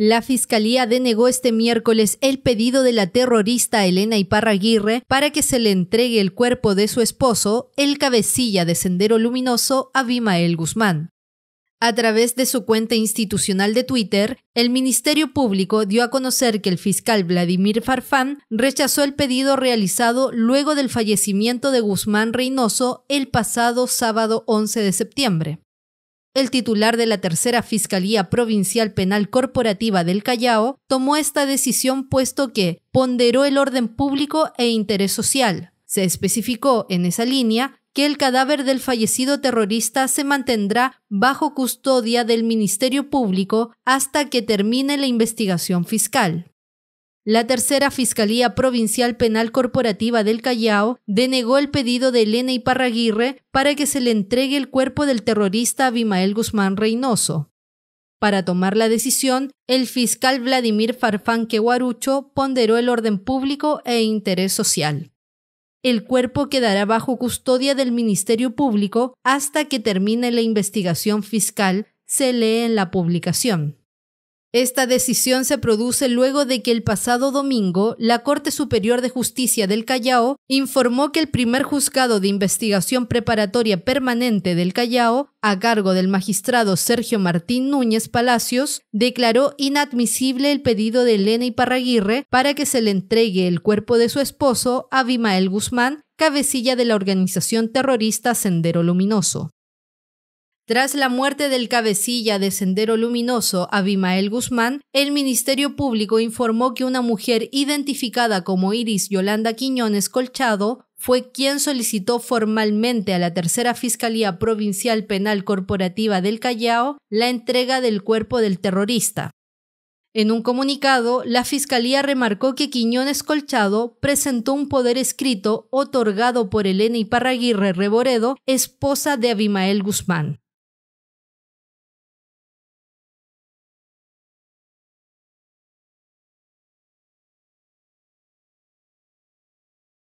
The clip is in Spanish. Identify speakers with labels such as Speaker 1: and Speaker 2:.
Speaker 1: La Fiscalía denegó este miércoles el pedido de la terrorista Elena Iparra Aguirre para que se le entregue el cuerpo de su esposo, el cabecilla de Sendero Luminoso, Abimael Guzmán. A través de su cuenta institucional de Twitter, el Ministerio Público dio a conocer que el fiscal Vladimir Farfán rechazó el pedido realizado luego del fallecimiento de Guzmán Reynoso el pasado sábado 11 de septiembre. El titular de la Tercera Fiscalía Provincial Penal Corporativa del Callao tomó esta decisión puesto que ponderó el orden público e interés social. Se especificó en esa línea que el cadáver del fallecido terrorista se mantendrá bajo custodia del Ministerio Público hasta que termine la investigación fiscal. La tercera Fiscalía Provincial Penal Corporativa del Callao denegó el pedido de Elena Iparraguirre para que se le entregue el cuerpo del terrorista Abimael Guzmán Reynoso. Para tomar la decisión, el fiscal Vladimir Farfán Queguarucho ponderó el orden público e interés social. El cuerpo quedará bajo custodia del Ministerio Público hasta que termine la investigación fiscal, se lee en la publicación. Esta decisión se produce luego de que el pasado domingo la Corte Superior de Justicia del Callao informó que el primer juzgado de investigación preparatoria permanente del Callao, a cargo del magistrado Sergio Martín Núñez Palacios, declaró inadmisible el pedido de Elena Iparraguirre para que se le entregue el cuerpo de su esposo, Abimael Guzmán, cabecilla de la organización terrorista Sendero Luminoso. Tras la muerte del cabecilla de Sendero Luminoso, Abimael Guzmán, el Ministerio Público informó que una mujer identificada como Iris Yolanda Quiñones Colchado fue quien solicitó formalmente a la Tercera Fiscalía Provincial Penal Corporativa del Callao la entrega del cuerpo del terrorista. En un comunicado, la Fiscalía remarcó que Quiñones Colchado presentó un poder escrito otorgado por Elena Iparraguirre Reboredo, esposa de Abimael Guzmán.